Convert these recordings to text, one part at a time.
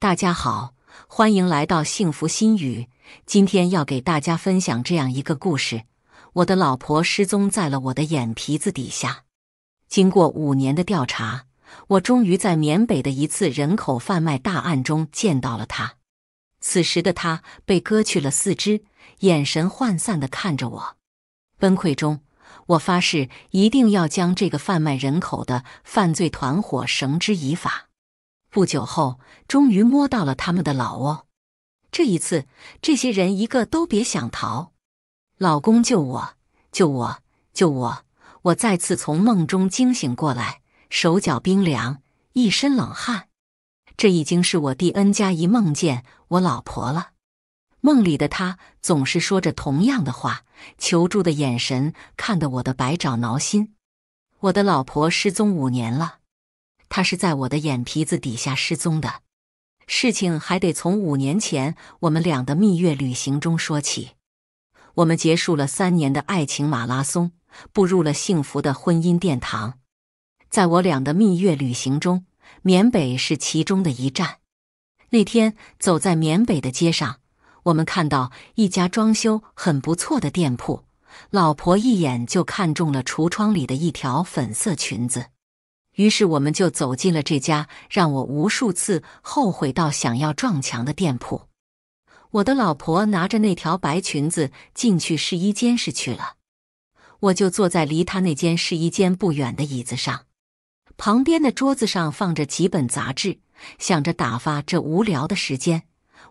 大家好，欢迎来到幸福心语。今天要给大家分享这样一个故事：我的老婆失踪在了我的眼皮子底下。经过五年的调查，我终于在缅北的一次人口贩卖大案中见到了她。此时的她被割去了四肢，眼神涣散的看着我，崩溃中，我发誓一定要将这个贩卖人口的犯罪团伙绳之以法。不久后，终于摸到了他们的老窝。这一次，这些人一个都别想逃！老公，救我！救我！救我！我再次从梦中惊醒过来，手脚冰凉，一身冷汗。这已经是我第 n 加一梦见我老婆了。梦里的她总是说着同样的话，求助的眼神看得我的百爪挠心。我的老婆失踪五年了。他是在我的眼皮子底下失踪的。事情还得从五年前我们俩的蜜月旅行中说起。我们结束了三年的爱情马拉松，步入了幸福的婚姻殿堂。在我俩的蜜月旅行中，缅北是其中的一站。那天走在缅北的街上，我们看到一家装修很不错的店铺，老婆一眼就看中了橱窗里的一条粉色裙子。于是，我们就走进了这家让我无数次后悔到想要撞墙的店铺。我的老婆拿着那条白裙子进去试衣间试去了，我就坐在离她那间试衣间不远的椅子上，旁边的桌子上放着几本杂志，想着打发这无聊的时间，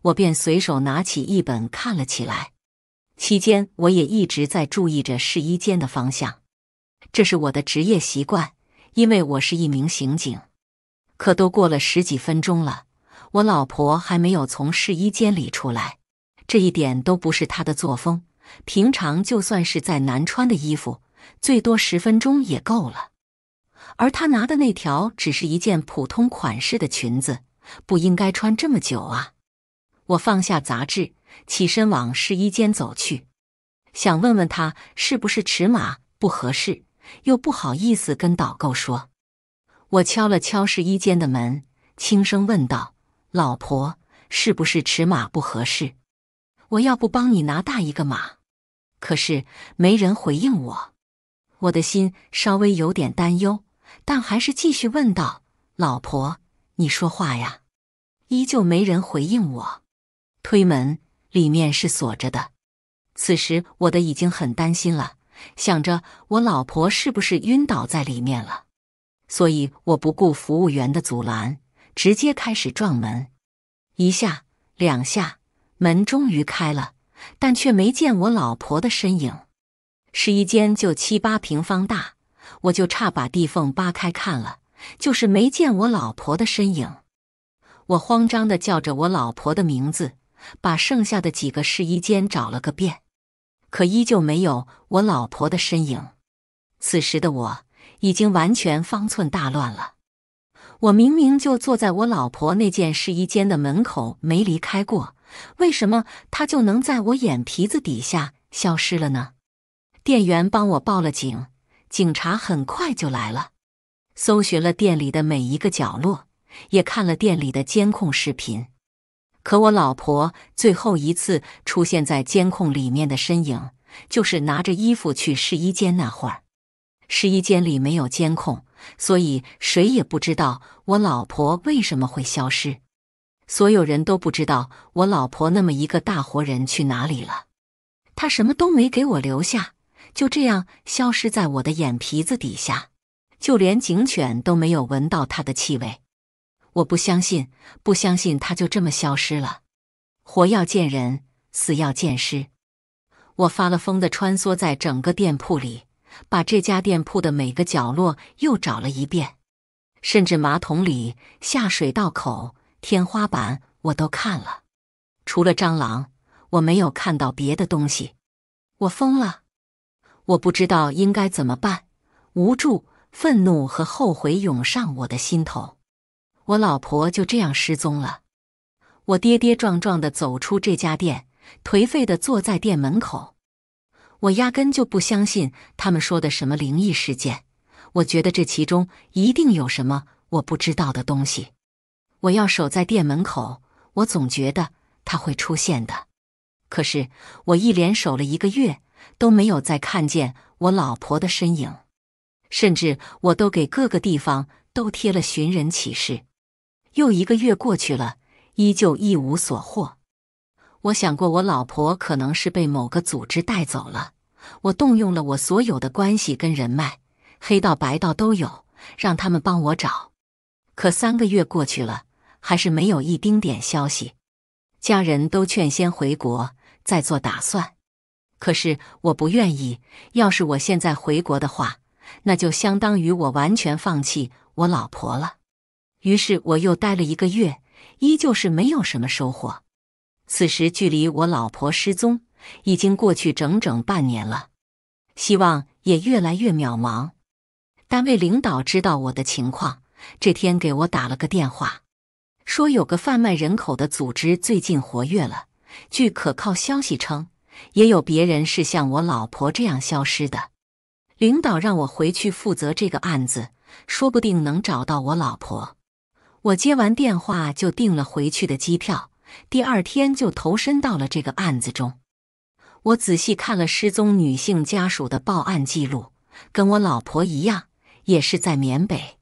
我便随手拿起一本看了起来。期间，我也一直在注意着试衣间的方向，这是我的职业习惯。因为我是一名刑警，可都过了十几分钟了，我老婆还没有从试衣间里出来。这一点都不是她的作风。平常就算是在难穿的衣服，最多十分钟也够了。而她拿的那条只是一件普通款式的裙子，不应该穿这么久啊！我放下杂志，起身往试衣间走去，想问问她是不是尺码不合适。又不好意思跟导购说，我敲了敲试衣间的门，轻声问道：“老婆，是不是尺码不合适？我要不帮你拿大一个码？”可是没人回应我，我的心稍微有点担忧，但还是继续问道：“老婆，你说话呀！”依旧没人回应我，推门，里面是锁着的。此时我的已经很担心了。想着我老婆是不是晕倒在里面了，所以我不顾服务员的阻拦，直接开始撞门，一下两下，门终于开了，但却没见我老婆的身影。试衣间就七八平方大，我就差把地缝扒开看了，就是没见我老婆的身影。我慌张的叫着我老婆的名字，把剩下的几个试衣间找了个遍。可依旧没有我老婆的身影，此时的我已经完全方寸大乱了。我明明就坐在我老婆那件试衣间的门口，没离开过，为什么她就能在我眼皮子底下消失了呢？店员帮我报了警，警察很快就来了，搜寻了店里的每一个角落，也看了店里的监控视频。可我老婆最后一次出现在监控里面的身影，就是拿着衣服去试衣间那会儿。试衣间里没有监控，所以谁也不知道我老婆为什么会消失。所有人都不知道我老婆那么一个大活人去哪里了。她什么都没给我留下，就这样消失在我的眼皮子底下，就连警犬都没有闻到她的气味。我不相信，不相信，他就这么消失了。活要见人，死要见尸。我发了疯的穿梭在整个店铺里，把这家店铺的每个角落又找了一遍，甚至马桶里、下水道口、天花板我都看了。除了蟑螂，我没有看到别的东西。我疯了，我不知道应该怎么办。无助、愤怒和后悔涌上我的心头。我老婆就这样失踪了，我跌跌撞撞的走出这家店，颓废的坐在店门口。我压根就不相信他们说的什么灵异事件，我觉得这其中一定有什么我不知道的东西。我要守在店门口，我总觉得他会出现的。可是我一连守了一个月，都没有再看见我老婆的身影，甚至我都给各个地方都贴了寻人启事。又一个月过去了，依旧一无所获。我想过，我老婆可能是被某个组织带走了。我动用了我所有的关系跟人脉，黑道白道都有，让他们帮我找。可三个月过去了，还是没有一丁点消息。家人都劝先回国再做打算，可是我不愿意。要是我现在回国的话，那就相当于我完全放弃我老婆了。于是我又待了一个月，依旧是没有什么收获。此时距离我老婆失踪已经过去整整半年了，希望也越来越渺茫。单位领导知道我的情况，这天给我打了个电话，说有个贩卖人口的组织最近活跃了，据可靠消息称，也有别人是像我老婆这样消失的。领导让我回去负责这个案子，说不定能找到我老婆。我接完电话就订了回去的机票，第二天就投身到了这个案子中。我仔细看了失踪女性家属的报案记录，跟我老婆一样，也是在缅北，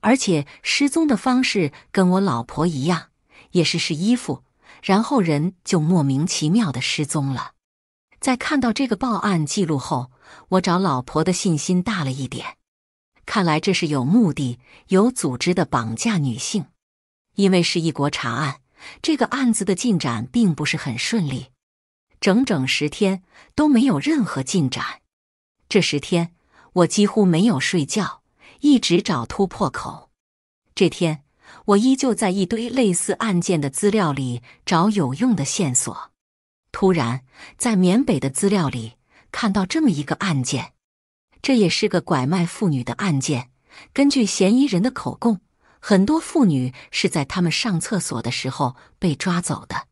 而且失踪的方式跟我老婆一样，也是试衣服，然后人就莫名其妙的失踪了。在看到这个报案记录后，我找老婆的信心大了一点。看来这是有目的、有组织的绑架女性，因为是一国查案，这个案子的进展并不是很顺利。整整十天都没有任何进展，这十天我几乎没有睡觉，一直找突破口。这天，我依旧在一堆类似案件的资料里找有用的线索。突然，在缅北的资料里看到这么一个案件。这也是个拐卖妇女的案件。根据嫌疑人的口供，很多妇女是在他们上厕所的时候被抓走的。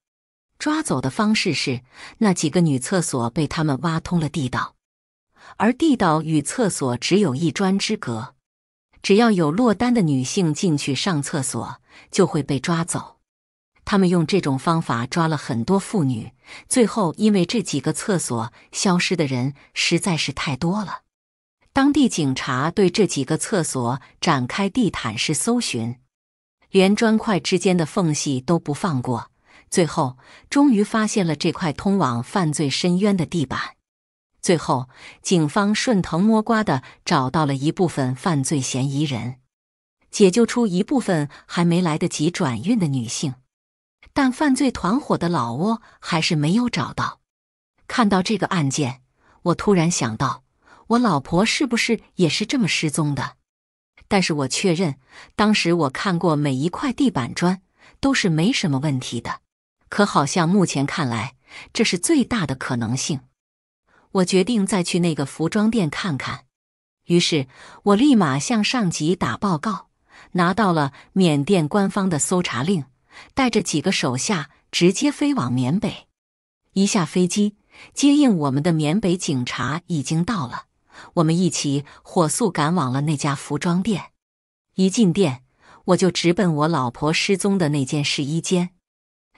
抓走的方式是，那几个女厕所被他们挖通了地道，而地道与厕所只有一砖之隔。只要有落单的女性进去上厕所，就会被抓走。他们用这种方法抓了很多妇女。最后，因为这几个厕所消失的人实在是太多了。当地警察对这几个厕所展开地毯式搜寻，连砖块之间的缝隙都不放过。最后，终于发现了这块通往犯罪深渊的地板。最后，警方顺藤摸瓜的找到了一部分犯罪嫌疑人，解救出一部分还没来得及转运的女性，但犯罪团伙的老窝还是没有找到。看到这个案件，我突然想到。我老婆是不是也是这么失踪的？但是我确认，当时我看过每一块地板砖都是没什么问题的。可好像目前看来，这是最大的可能性。我决定再去那个服装店看看。于是我立马向上级打报告，拿到了缅甸官方的搜查令，带着几个手下直接飞往缅北。一下飞机，接应我们的缅北警察已经到了。我们一起火速赶往了那家服装店，一进店我就直奔我老婆失踪的那间试衣间，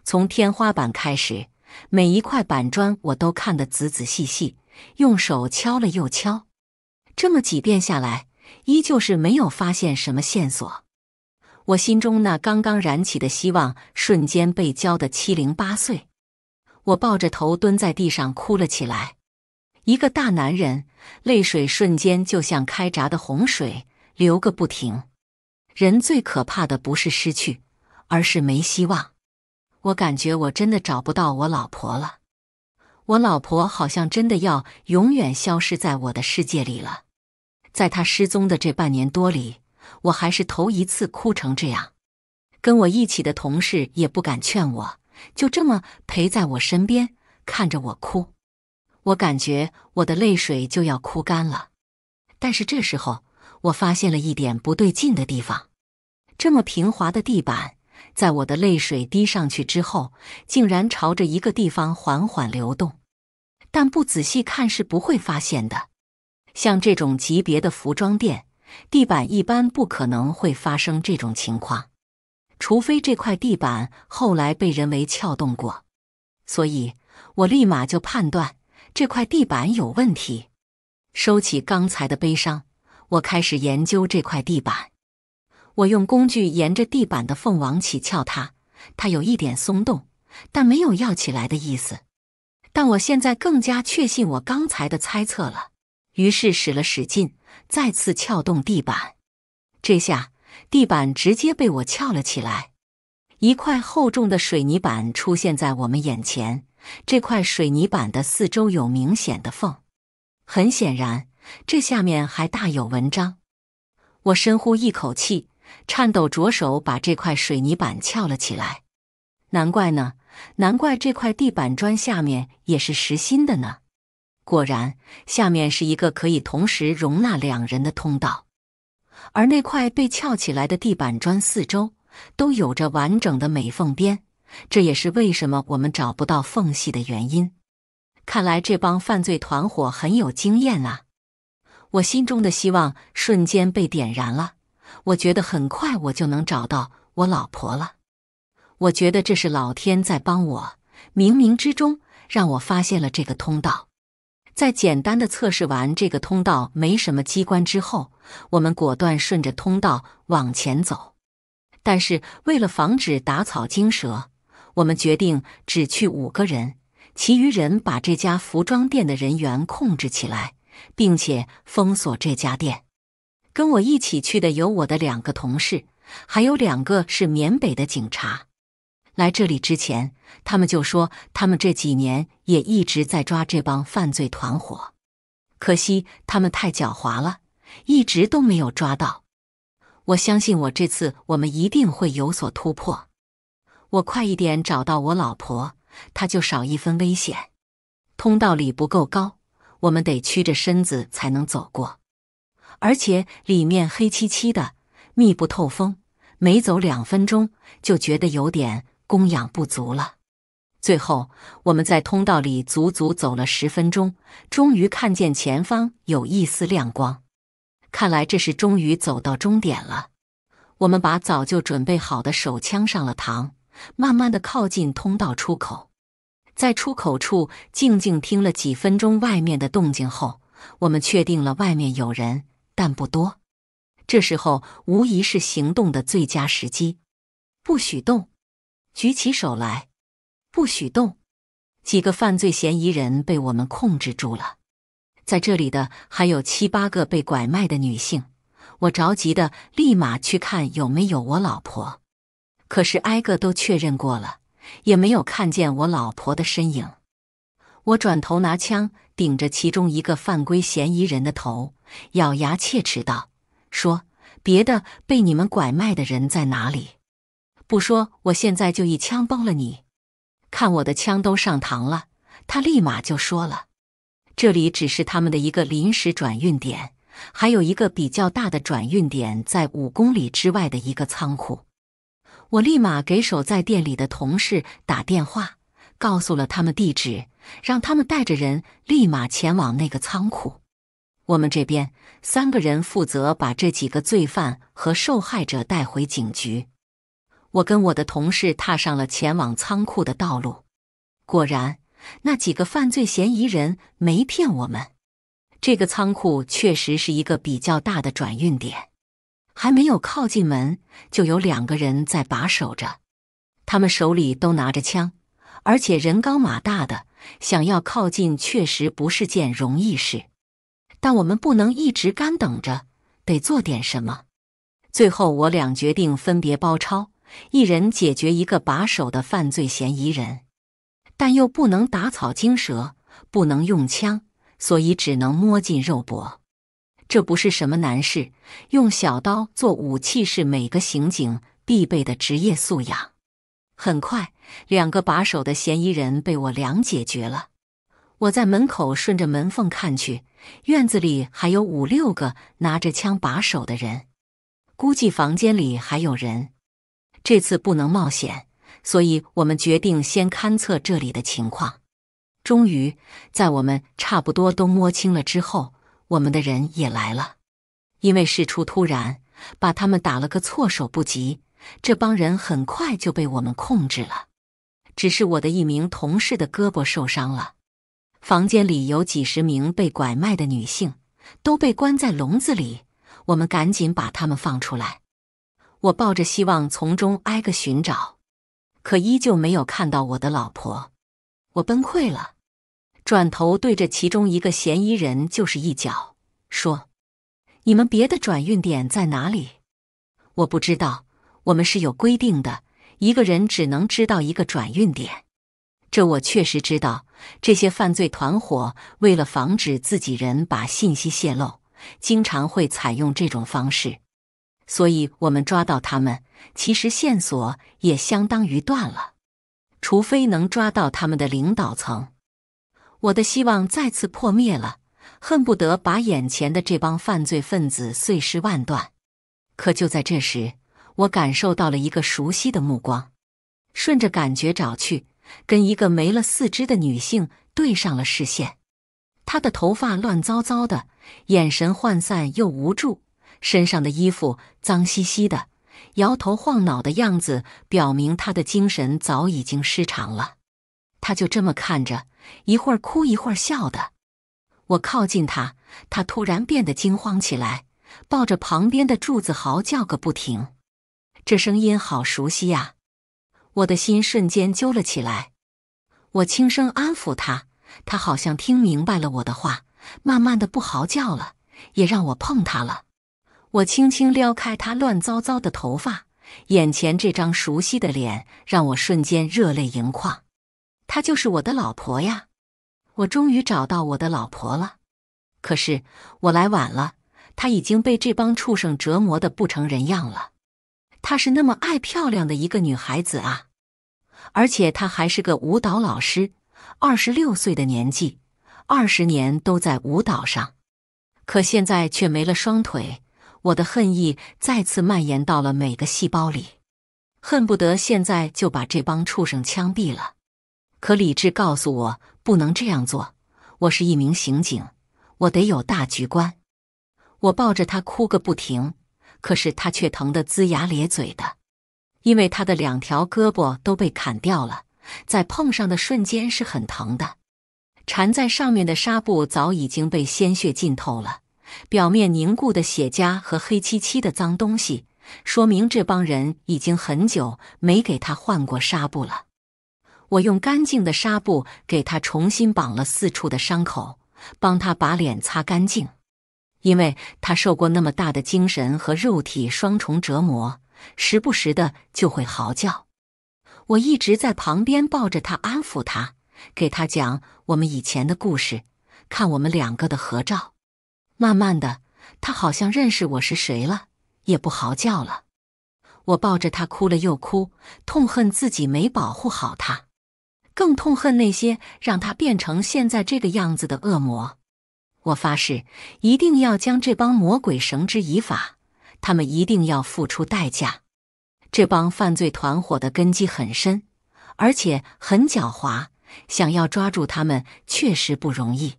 从天花板开始，每一块板砖我都看得仔仔细细，用手敲了又敲，这么几遍下来，依旧是没有发现什么线索。我心中那刚刚燃起的希望瞬间被浇得七零八碎，我抱着头蹲在地上哭了起来。一个大男人，泪水瞬间就像开闸的洪水，流个不停。人最可怕的不是失去，而是没希望。我感觉我真的找不到我老婆了，我老婆好像真的要永远消失在我的世界里了。在她失踪的这半年多里，我还是头一次哭成这样。跟我一起的同事也不敢劝我，就这么陪在我身边，看着我哭。我感觉我的泪水就要哭干了，但是这时候我发现了一点不对劲的地方。这么平滑的地板，在我的泪水滴上去之后，竟然朝着一个地方缓缓流动，但不仔细看是不会发现的。像这种级别的服装店，地板一般不可能会发生这种情况，除非这块地板后来被人为撬动过。所以我立马就判断。这块地板有问题。收起刚才的悲伤，我开始研究这块地板。我用工具沿着地板的缝往起撬它，它有一点松动，但没有要起来的意思。但我现在更加确信我刚才的猜测了。于是使了使劲，再次撬动地板，这下地板直接被我撬了起来。一块厚重的水泥板出现在我们眼前。这块水泥板的四周有明显的缝，很显然，这下面还大有文章。我深呼一口气，颤抖着手把这块水泥板翘了起来。难怪呢，难怪这块地板砖下面也是实心的呢。果然，下面是一个可以同时容纳两人的通道，而那块被翘起来的地板砖四周都有着完整的美缝边。这也是为什么我们找不到缝隙的原因。看来这帮犯罪团伙很有经验啊！我心中的希望瞬间被点燃了。我觉得很快我就能找到我老婆了。我觉得这是老天在帮我，冥冥之中让我发现了这个通道。在简单的测试完这个通道没什么机关之后，我们果断顺着通道往前走。但是为了防止打草惊蛇，我们决定只去五个人，其余人把这家服装店的人员控制起来，并且封锁这家店。跟我一起去的有我的两个同事，还有两个是缅北的警察。来这里之前，他们就说他们这几年也一直在抓这帮犯罪团伙，可惜他们太狡猾了，一直都没有抓到。我相信，我这次我们一定会有所突破。我快一点找到我老婆，她就少一分危险。通道里不够高，我们得曲着身子才能走过，而且里面黑漆漆的，密不透风，没走两分钟就觉得有点供氧不足了。最后，我们在通道里足足走了十分钟，终于看见前方有一丝亮光，看来这是终于走到终点了。我们把早就准备好的手枪上了膛。慢慢的靠近通道出口，在出口处静静听了几分钟外面的动静后，我们确定了外面有人，但不多。这时候无疑是行动的最佳时机。不许动！举起手来！不许动！几个犯罪嫌疑人被我们控制住了。在这里的还有七八个被拐卖的女性。我着急的立马去看有没有我老婆。可是挨个都确认过了，也没有看见我老婆的身影。我转头拿枪顶着其中一个犯规嫌疑人的头，咬牙切齿道：“说别的被你们拐卖的人在哪里？不说，我现在就一枪崩了你！看我的枪都上膛了。”他立马就说了：“这里只是他们的一个临时转运点，还有一个比较大的转运点在五公里之外的一个仓库。”我立马给守在店里的同事打电话，告诉了他们地址，让他们带着人立马前往那个仓库。我们这边三个人负责把这几个罪犯和受害者带回警局。我跟我的同事踏上了前往仓库的道路。果然，那几个犯罪嫌疑人没骗我们，这个仓库确实是一个比较大的转运点。还没有靠近门，就有两个人在把守着，他们手里都拿着枪，而且人高马大的，想要靠近确实不是件容易事。但我们不能一直干等着，得做点什么。最后，我俩决定分别包抄，一人解决一个把守的犯罪嫌疑人，但又不能打草惊蛇，不能用枪，所以只能摸进肉搏。这不是什么难事，用小刀做武器是每个刑警必备的职业素养。很快，两个把守的嫌疑人被我俩解决了。我在门口顺着门缝看去，院子里还有五六个拿着枪把守的人，估计房间里还有人。这次不能冒险，所以我们决定先勘测这里的情况。终于，在我们差不多都摸清了之后。我们的人也来了，因为事出突然，把他们打了个措手不及。这帮人很快就被我们控制了，只是我的一名同事的胳膊受伤了。房间里有几十名被拐卖的女性，都被关在笼子里。我们赶紧把他们放出来。我抱着希望从中挨个寻找，可依旧没有看到我的老婆。我崩溃了。转头对着其中一个嫌疑人就是一脚，说：“你们别的转运点在哪里？我不知道。我们是有规定的，一个人只能知道一个转运点。这我确实知道。这些犯罪团伙为了防止自己人把信息泄露，经常会采用这种方式。所以，我们抓到他们，其实线索也相当于断了，除非能抓到他们的领导层。”我的希望再次破灭了，恨不得把眼前的这帮犯罪分子碎尸万段。可就在这时，我感受到了一个熟悉的目光，顺着感觉找去，跟一个没了四肢的女性对上了视线。她的头发乱糟糟的，眼神涣散又无助，身上的衣服脏兮兮的，摇头晃脑的样子表明她的精神早已经失常了。她就这么看着。一会儿哭一会儿笑的，我靠近他，他突然变得惊慌起来，抱着旁边的柱子嚎叫个不停。这声音好熟悉呀，我的心瞬间揪了起来。我轻声安抚他，他好像听明白了我的话，慢慢的不嚎叫了，也让我碰他了。我轻轻撩开他乱糟糟的头发，眼前这张熟悉的脸让我瞬间热泪盈眶。她就是我的老婆呀，我终于找到我的老婆了。可是我来晚了，她已经被这帮畜生折磨的不成人样了。她是那么爱漂亮的一个女孩子啊，而且她还是个舞蹈老师，二十六岁的年纪，二十年都在舞蹈上，可现在却没了双腿。我的恨意再次蔓延到了每个细胞里，恨不得现在就把这帮畜生枪毙了。可理智告诉我不能这样做。我是一名刑警，我得有大局观。我抱着他哭个不停，可是他却疼得龇牙咧嘴的，因为他的两条胳膊都被砍掉了，在碰上的瞬间是很疼的。缠在上面的纱布早已经被鲜血浸透了，表面凝固的血痂和黑漆漆的脏东西，说明这帮人已经很久没给他换过纱布了。我用干净的纱布给他重新绑了四处的伤口，帮他把脸擦干净，因为他受过那么大的精神和肉体双重折磨，时不时的就会嚎叫。我一直在旁边抱着他安抚他，给他讲我们以前的故事，看我们两个的合照。慢慢的，他好像认识我是谁了，也不嚎叫了。我抱着他哭了又哭，痛恨自己没保护好他。更痛恨那些让他变成现在这个样子的恶魔，我发誓一定要将这帮魔鬼绳之以法，他们一定要付出代价。这帮犯罪团伙的根基很深，而且很狡猾，想要抓住他们确实不容易。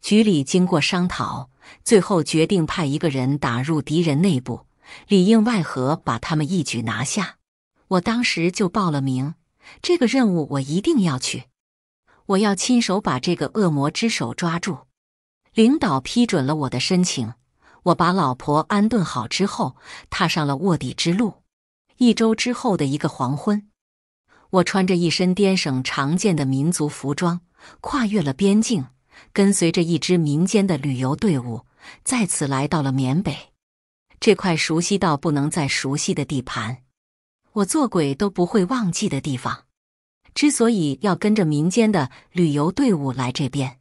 局里经过商讨，最后决定派一个人打入敌人内部，里应外合把他们一举拿下。我当时就报了名。这个任务我一定要去，我要亲手把这个恶魔之手抓住。领导批准了我的申请，我把老婆安顿好之后，踏上了卧底之路。一周之后的一个黄昏，我穿着一身滇省常见的民族服装，跨越了边境，跟随着一支民间的旅游队伍，再次来到了缅北这块熟悉到不能再熟悉的地盘。我做鬼都不会忘记的地方。之所以要跟着民间的旅游队伍来这边，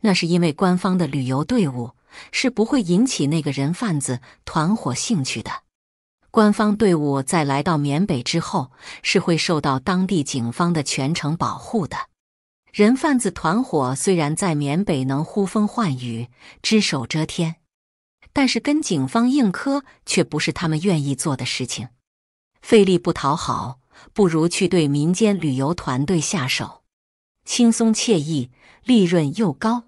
那是因为官方的旅游队伍是不会引起那个人贩子团伙兴趣的。官方队伍在来到缅北之后，是会受到当地警方的全程保护的。人贩子团伙虽然在缅北能呼风唤雨、只手遮天，但是跟警方硬磕却不是他们愿意做的事情。费力不讨好，不如去对民间旅游团队下手，轻松惬意，利润又高。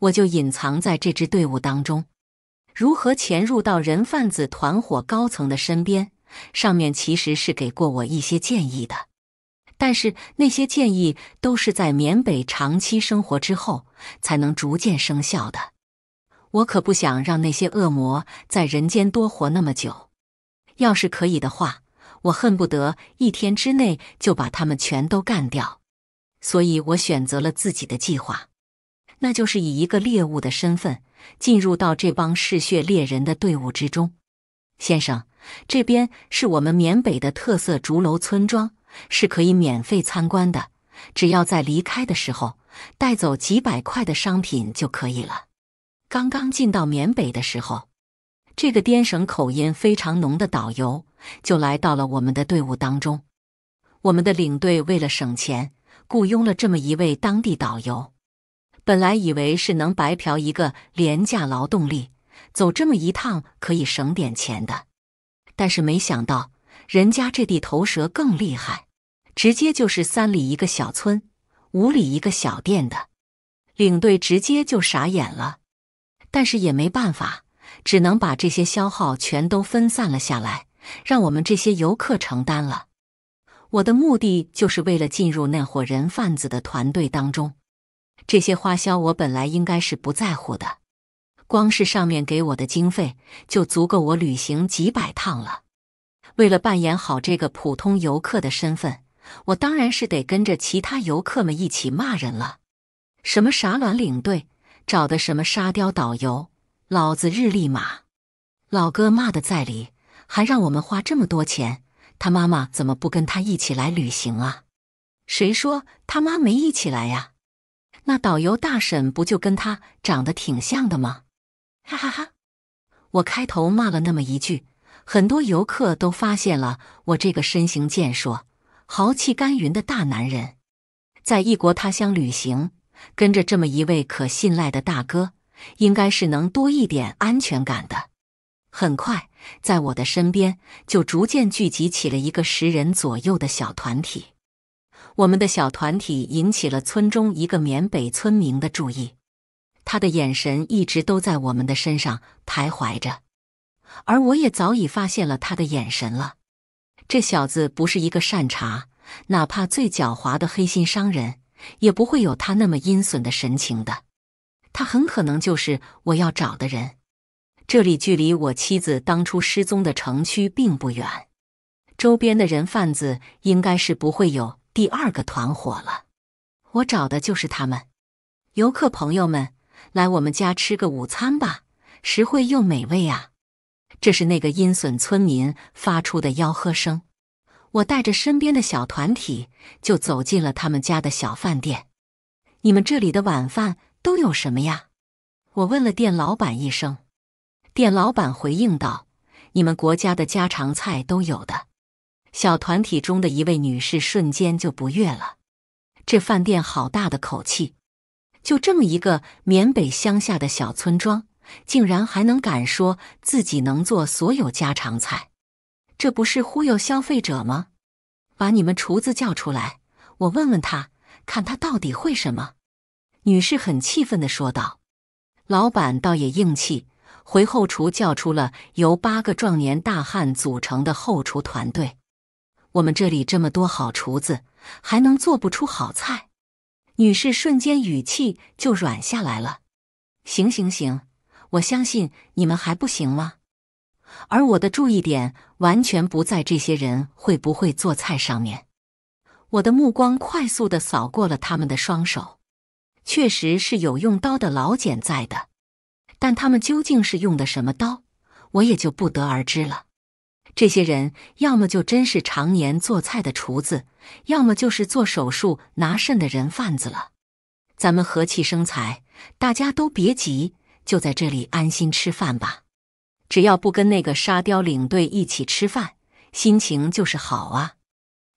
我就隐藏在这支队伍当中。如何潜入到人贩子团伙高层的身边？上面其实是给过我一些建议的，但是那些建议都是在缅北长期生活之后才能逐渐生效的。我可不想让那些恶魔在人间多活那么久。要是可以的话，我恨不得一天之内就把他们全都干掉。所以我选择了自己的计划，那就是以一个猎物的身份进入到这帮嗜血猎人的队伍之中。先生，这边是我们缅北的特色竹楼村庄，是可以免费参观的，只要在离开的时候带走几百块的商品就可以了。刚刚进到缅北的时候。这个滇省口音非常浓的导游就来到了我们的队伍当中。我们的领队为了省钱，雇佣了这么一位当地导游。本来以为是能白嫖一个廉价劳动力，走这么一趟可以省点钱的，但是没想到人家这地头蛇更厉害，直接就是三里一个小村，五里一个小店的，领队直接就傻眼了。但是也没办法。只能把这些消耗全都分散了下来，让我们这些游客承担了。我的目的就是为了进入那伙人贩子的团队当中。这些花销我本来应该是不在乎的，光是上面给我的经费就足够我旅行几百趟了。为了扮演好这个普通游客的身份，我当然是得跟着其他游客们一起骂人了。什么傻卵领队，找的什么沙雕导游。老子日历马，老哥骂的在理，还让我们花这么多钱。他妈妈怎么不跟他一起来旅行啊？谁说他妈没一起来呀？那导游大婶不就跟他长得挺像的吗？哈哈哈！我开头骂了那么一句，很多游客都发现了我这个身形健硕、豪气干云的大男人，在异国他乡旅行，跟着这么一位可信赖的大哥。应该是能多一点安全感的。很快，在我的身边就逐渐聚集起了一个十人左右的小团体。我们的小团体引起了村中一个缅北村民的注意，他的眼神一直都在我们的身上徘徊着，而我也早已发现了他的眼神了。这小子不是一个善茬，哪怕最狡猾的黑心商人，也不会有他那么阴损的神情的。他很可能就是我要找的人。这里距离我妻子当初失踪的城区并不远，周边的人贩子应该是不会有第二个团伙了。我找的就是他们。游客朋友们，来我们家吃个午餐吧，实惠又美味啊！这是那个阴损村民发出的吆喝声。我带着身边的小团体就走进了他们家的小饭店。你们这里的晚饭？都有什么呀？我问了店老板一声，店老板回应道：“你们国家的家常菜都有的。”小团体中的一位女士瞬间就不悦了：“这饭店好大的口气！就这么一个缅北乡下的小村庄，竟然还能敢说自己能做所有家常菜，这不是忽悠消费者吗？把你们厨子叫出来，我问问他，看他到底会什么。”女士很气愤地说道：“老板倒也硬气，回后厨叫出了由八个壮年大汉组成的后厨团队。我们这里这么多好厨子，还能做不出好菜？”女士瞬间语气就软下来了：“行行行，我相信你们还不行吗？”而我的注意点完全不在这些人会不会做菜上面，我的目光快速地扫过了他们的双手。确实是有用刀的老茧在的，但他们究竟是用的什么刀，我也就不得而知了。这些人要么就真是常年做菜的厨子，要么就是做手术拿肾的人贩子了。咱们和气生财，大家都别急，就在这里安心吃饭吧。只要不跟那个沙雕领队一起吃饭，心情就是好啊。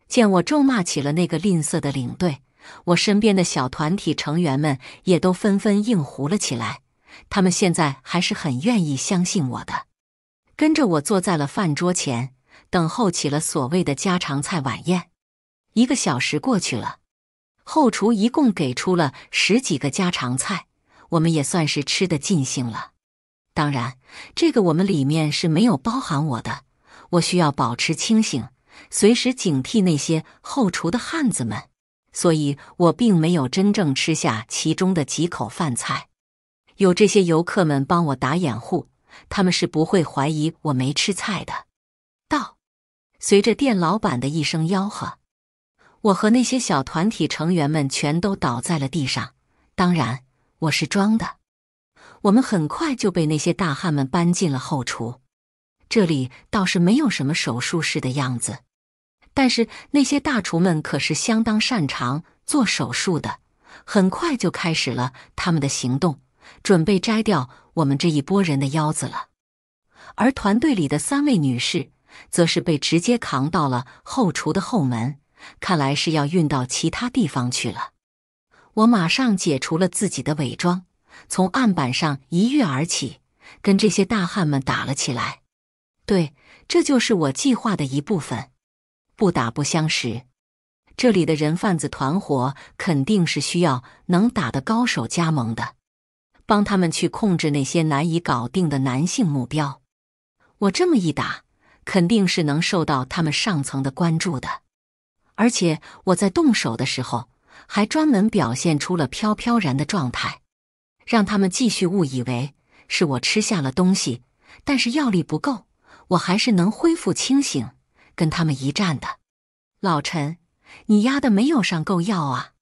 见我咒骂起了那个吝啬的领队。我身边的小团体成员们也都纷纷应胡了起来，他们现在还是很愿意相信我的，跟着我坐在了饭桌前，等候起了所谓的家常菜晚宴。一个小时过去了，后厨一共给出了十几个家常菜，我们也算是吃得尽兴了。当然，这个我们里面是没有包含我的，我需要保持清醒，随时警惕那些后厨的汉子们。所以我并没有真正吃下其中的几口饭菜，有这些游客们帮我打掩护，他们是不会怀疑我没吃菜的。到，随着店老板的一声吆喝，我和那些小团体成员们全都倒在了地上。当然，我是装的。我们很快就被那些大汉们搬进了后厨，这里倒是没有什么手术室的样子。但是那些大厨们可是相当擅长做手术的，很快就开始了他们的行动，准备摘掉我们这一波人的腰子了。而团队里的三位女士，则是被直接扛到了后厨的后门，看来是要运到其他地方去了。我马上解除了自己的伪装，从案板上一跃而起，跟这些大汉们打了起来。对，这就是我计划的一部分。不打不相识，这里的人贩子团伙肯定是需要能打的高手加盟的，帮他们去控制那些难以搞定的男性目标。我这么一打，肯定是能受到他们上层的关注的。而且我在动手的时候，还专门表现出了飘飘然的状态，让他们继续误以为是我吃下了东西，但是药力不够，我还是能恢复清醒。跟他们一战的，老陈，你丫的没有上够药啊！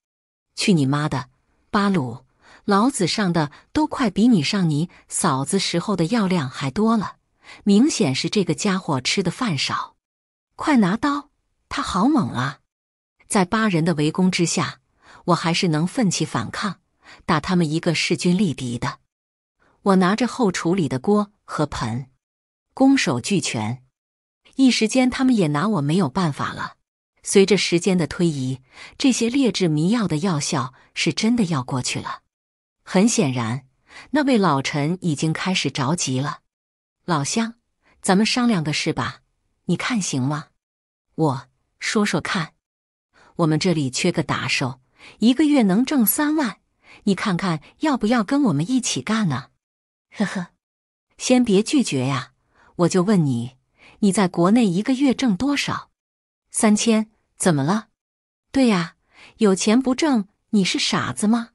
去你妈的，巴鲁，老子上的都快比你上你嫂子时候的药量还多了，明显是这个家伙吃的饭少。快拿刀，他好猛啊！在八人的围攻之下，我还是能奋起反抗，打他们一个势均力敌的。我拿着后厨里的锅和盆，攻守俱全。一时间，他们也拿我没有办法了。随着时间的推移，这些劣质迷药的药效是真的要过去了。很显然，那位老陈已经开始着急了。老乡，咱们商量个事吧，你看行吗？我说说看，我们这里缺个打手，一个月能挣三万，你看看要不要跟我们一起干呢？呵呵，先别拒绝呀，我就问你。你在国内一个月挣多少？三千？怎么了？对呀，有钱不挣，你是傻子吗？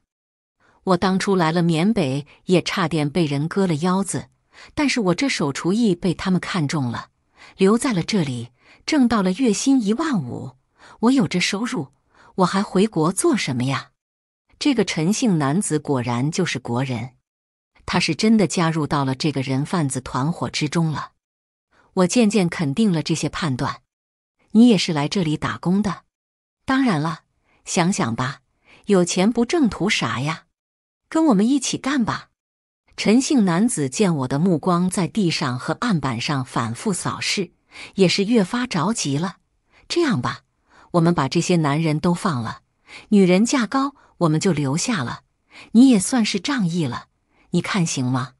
我当初来了缅北，也差点被人割了腰子，但是我这手厨艺被他们看中了，留在了这里，挣到了月薪一万五。我有这收入，我还回国做什么呀？这个陈姓男子果然就是国人，他是真的加入到了这个人贩子团伙之中了。我渐渐肯定了这些判断。你也是来这里打工的，当然了，想想吧，有钱不挣图啥呀？跟我们一起干吧。陈姓男子见我的目光在地上和案板上反复扫视，也是越发着急了。这样吧，我们把这些男人都放了，女人价高，我们就留下了。你也算是仗义了，你看行吗？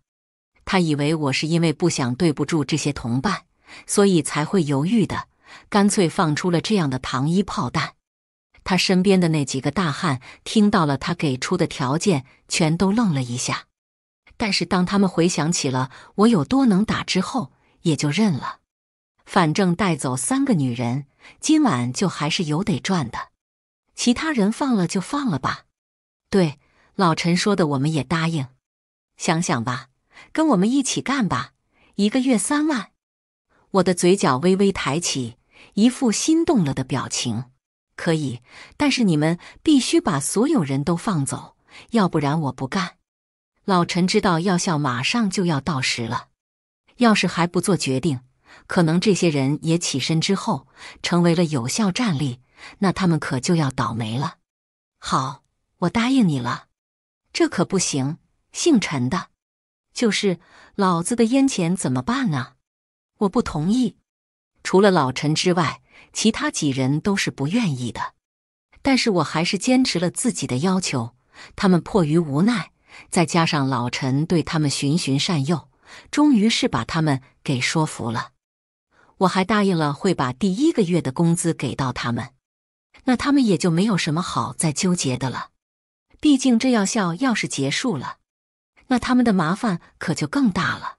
他以为我是因为不想对不住这些同伴。所以才会犹豫的，干脆放出了这样的糖衣炮弹。他身边的那几个大汉听到了他给出的条件，全都愣了一下。但是当他们回想起了我有多能打之后，也就认了。反正带走三个女人，今晚就还是有得赚的。其他人放了就放了吧。对老陈说的，我们也答应。想想吧，跟我们一起干吧，一个月三万。我的嘴角微微抬起，一副心动了的表情。可以，但是你们必须把所有人都放走，要不然我不干。老陈知道药效马上就要到时了，要是还不做决定，可能这些人也起身之后成为了有效战力，那他们可就要倒霉了。好，我答应你了。这可不行，姓陈的，就是老子的烟钱怎么办呢？我不同意，除了老陈之外，其他几人都是不愿意的。但是我还是坚持了自己的要求，他们迫于无奈，再加上老陈对他们循循善诱，终于是把他们给说服了。我还答应了会把第一个月的工资给到他们，那他们也就没有什么好再纠结的了。毕竟这药效要是结束了，那他们的麻烦可就更大了。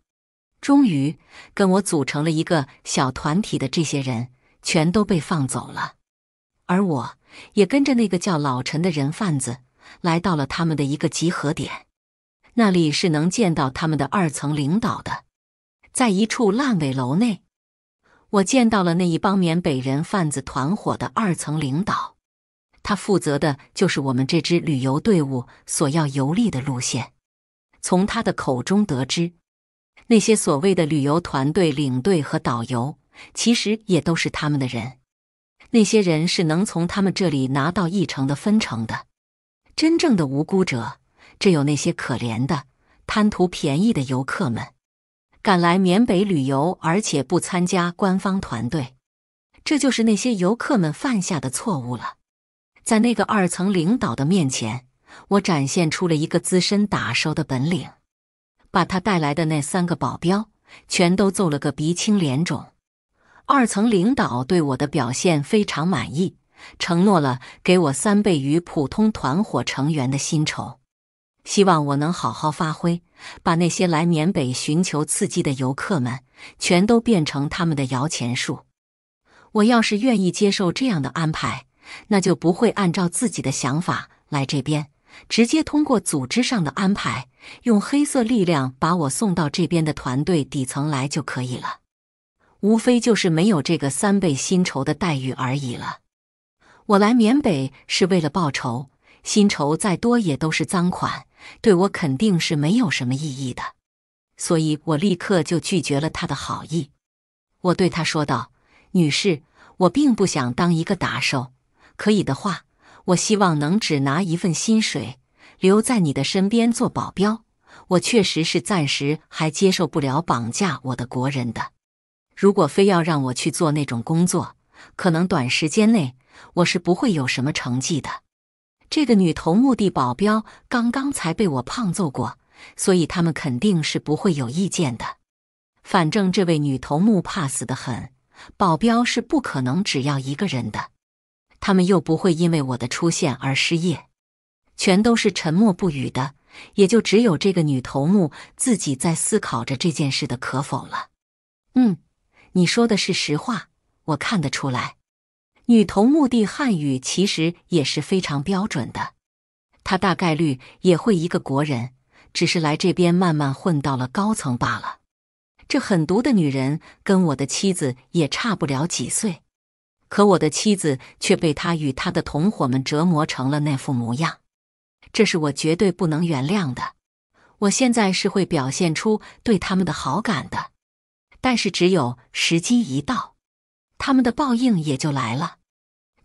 终于跟我组成了一个小团体的这些人全都被放走了，而我也跟着那个叫老陈的人贩子来到了他们的一个集合点，那里是能见到他们的二层领导的。在一处烂尾楼内，我见到了那一帮缅北人贩子团伙的二层领导，他负责的就是我们这支旅游队伍所要游历的路线。从他的口中得知。那些所谓的旅游团队领队和导游，其实也都是他们的人。那些人是能从他们这里拿到一成的分成的。真正的无辜者，只有那些可怜的、贪图便宜的游客们。赶来缅北旅游，而且不参加官方团队，这就是那些游客们犯下的错误了。在那个二层领导的面前，我展现出了一个资深打手的本领。把他带来的那三个保镖全都揍了个鼻青脸肿。二层领导对我的表现非常满意，承诺了给我三倍于普通团伙成员的薪酬，希望我能好好发挥，把那些来缅北寻求刺激的游客们全都变成他们的摇钱树。我要是愿意接受这样的安排，那就不会按照自己的想法来这边，直接通过组织上的安排。用黑色力量把我送到这边的团队底层来就可以了，无非就是没有这个三倍薪酬的待遇而已了。我来缅北是为了报仇，薪酬再多也都是赃款，对我肯定是没有什么意义的，所以我立刻就拒绝了他的好意。我对他说道：“女士，我并不想当一个打手，可以的话，我希望能只拿一份薪水。”留在你的身边做保镖，我确实是暂时还接受不了绑架我的国人的。如果非要让我去做那种工作，可能短时间内我是不会有什么成绩的。这个女头目的保镖刚刚才被我胖揍过，所以他们肯定是不会有意见的。反正这位女头目怕死的很，保镖是不可能只要一个人的。他们又不会因为我的出现而失业。全都是沉默不语的，也就只有这个女头目自己在思考着这件事的可否了。嗯，你说的是实话，我看得出来。女头目的汉语其实也是非常标准的，她大概率也会一个国人，只是来这边慢慢混到了高层罢了。这狠毒的女人跟我的妻子也差不了几岁，可我的妻子却被她与她的同伙们折磨成了那副模样。这是我绝对不能原谅的。我现在是会表现出对他们的好感的，但是只有时机一到，他们的报应也就来了。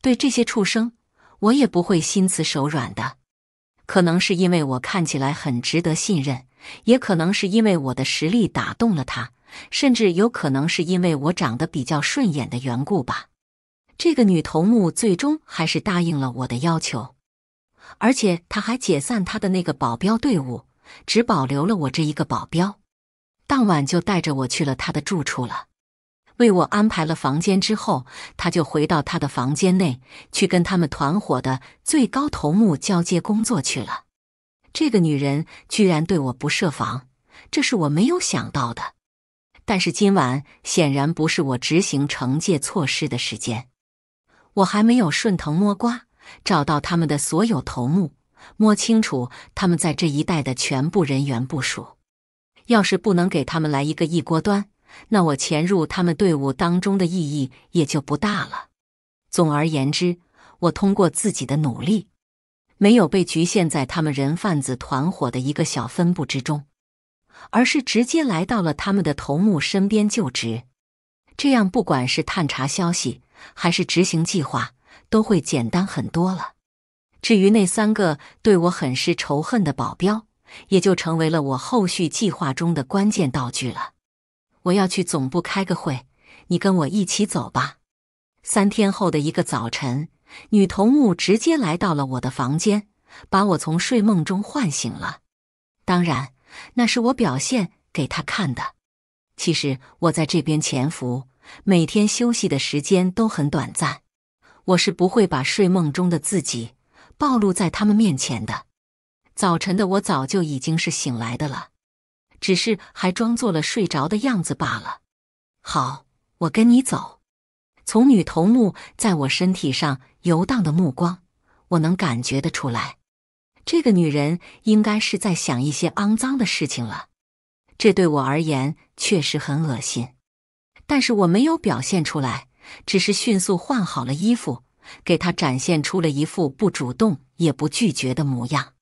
对这些畜生，我也不会心慈手软的。可能是因为我看起来很值得信任，也可能是因为我的实力打动了他，甚至有可能是因为我长得比较顺眼的缘故吧。这个女头目最终还是答应了我的要求。而且他还解散他的那个保镖队伍，只保留了我这一个保镖。当晚就带着我去了他的住处了，为我安排了房间之后，他就回到他的房间内去跟他们团伙的最高头目交接工作去了。这个女人居然对我不设防，这是我没有想到的。但是今晚显然不是我执行惩戒措施的时间，我还没有顺藤摸瓜。找到他们的所有头目，摸清楚他们在这一带的全部人员部署。要是不能给他们来一个一锅端，那我潜入他们队伍当中的意义也就不大了。总而言之，我通过自己的努力，没有被局限在他们人贩子团伙的一个小分部之中，而是直接来到了他们的头目身边就职。这样，不管是探查消息，还是执行计划。都会简单很多了。至于那三个对我很是仇恨的保镖，也就成为了我后续计划中的关键道具了。我要去总部开个会，你跟我一起走吧。三天后的一个早晨，女头目直接来到了我的房间，把我从睡梦中唤醒了。当然，那是我表现给他看的。其实我在这边潜伏，每天休息的时间都很短暂。我是不会把睡梦中的自己暴露在他们面前的。早晨的我早就已经是醒来的了，只是还装作了睡着的样子罢了。好，我跟你走。从女头目在我身体上游荡的目光，我能感觉得出来，这个女人应该是在想一些肮脏的事情了。这对我而言确实很恶心，但是我没有表现出来。只是迅速换好了衣服，给他展现出了一副不主动也不拒绝的模样，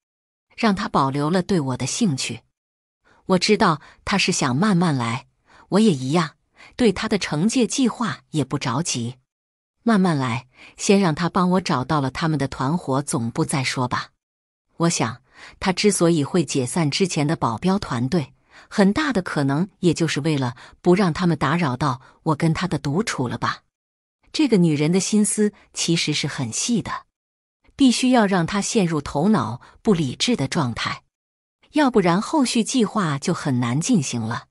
让他保留了对我的兴趣。我知道他是想慢慢来，我也一样，对他的惩戒计划也不着急，慢慢来，先让他帮我找到了他们的团伙总部再说吧。我想，他之所以会解散之前的保镖团队，很大的可能也就是为了不让他们打扰到我跟他的独处了吧。这个女人的心思其实是很细的，必须要让她陷入头脑不理智的状态，要不然后续计划就很难进行了。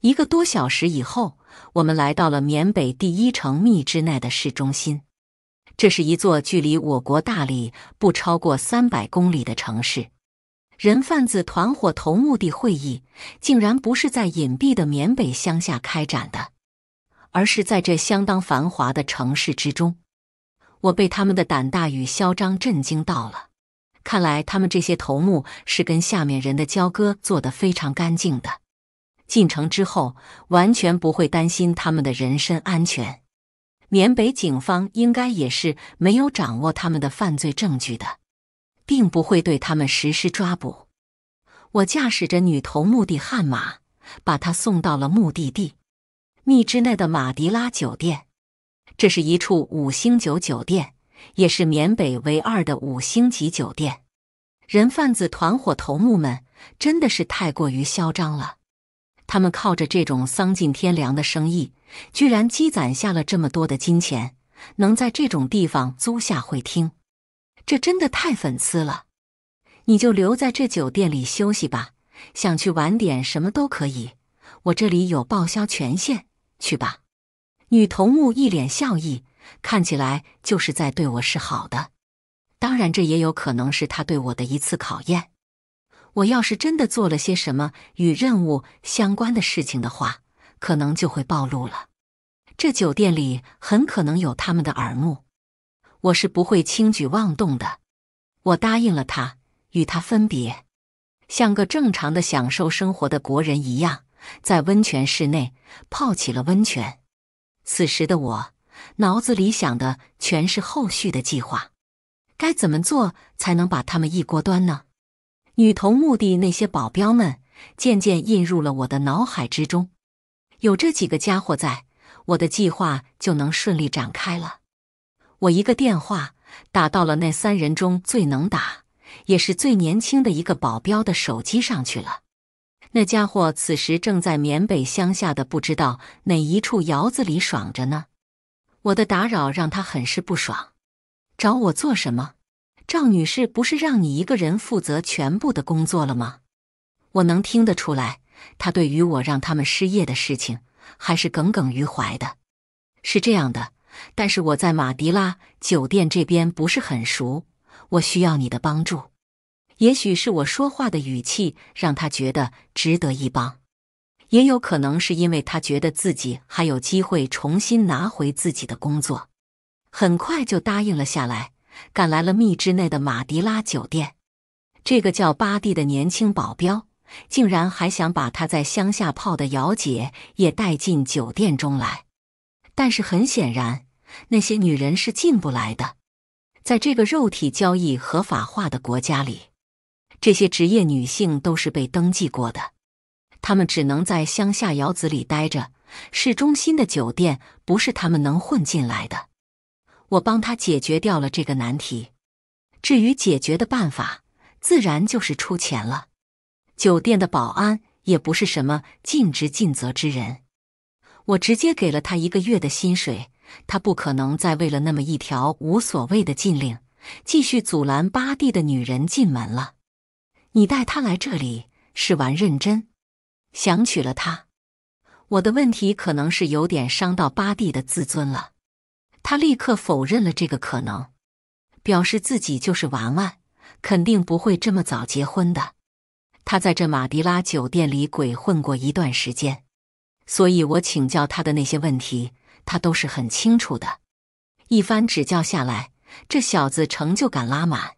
一个多小时以后，我们来到了缅北第一城密支那的市中心。这是一座距离我国大理不超过三百公里的城市。人贩子团伙头目的会议竟然不是在隐蔽的缅北乡下开展的。而是在这相当繁华的城市之中，我被他们的胆大与嚣张震惊到了。看来他们这些头目是跟下面人的交割做得非常干净的。进城之后，完全不会担心他们的人身安全。缅北警方应该也是没有掌握他们的犯罪证据的，并不会对他们实施抓捕。我驾驶着女头目的悍马，把她送到了目的地。密支那的马迪拉酒店，这是一处五星酒酒店，也是缅北唯二的五星级酒店。人贩子团伙头目们真的是太过于嚣张了，他们靠着这种丧尽天良的生意，居然积攒下了这么多的金钱，能在这种地方租下会厅，这真的太讽刺了。你就留在这酒店里休息吧，想去玩点什么都可以，我这里有报销权限。去吧，女头目一脸笑意，看起来就是在对我示好的。当然，这也有可能是他对我的一次考验。我要是真的做了些什么与任务相关的事情的话，可能就会暴露了。这酒店里很可能有他们的耳目，我是不会轻举妄动的。我答应了他，与他分别，像个正常的享受生活的国人一样。在温泉室内泡起了温泉。此时的我脑子里想的全是后续的计划，该怎么做才能把他们一锅端呢？女童墓地那些保镖们渐渐印入了我的脑海之中。有这几个家伙在，我的计划就能顺利展开了。我一个电话打到了那三人中最能打，也是最年轻的一个保镖的手机上去了。那家伙此时正在缅北乡下的不知道哪一处窑子里爽着呢，我的打扰让他很是不爽。找我做什么？赵女士不是让你一个人负责全部的工作了吗？我能听得出来，他对于我让他们失业的事情还是耿耿于怀的。是这样的，但是我在马迪拉酒店这边不是很熟，我需要你的帮助。也许是我说话的语气让他觉得值得一帮，也有可能是因为他觉得自己还有机会重新拿回自己的工作，很快就答应了下来，赶来了密之内的马迪拉酒店。这个叫巴蒂的年轻保镖竟然还想把他在乡下泡的姚姐也带进酒店中来，但是很显然，那些女人是进不来的。在这个肉体交易合法化的国家里。这些职业女性都是被登记过的，她们只能在乡下窑子里待着，市中心的酒店不是她们能混进来的。我帮她解决掉了这个难题，至于解决的办法，自然就是出钱了。酒店的保安也不是什么尽职尽责之人，我直接给了他一个月的薪水，他不可能再为了那么一条无所谓的禁令，继续阻拦巴蒂的女人进门了。你带他来这里是玩认真，想娶了他？我的问题可能是有点伤到巴蒂的自尊了。他立刻否认了这个可能，表示自己就是玩玩，肯定不会这么早结婚的。他在这马迪拉酒店里鬼混过一段时间，所以我请教他的那些问题，他都是很清楚的。一番指教下来，这小子成就感拉满。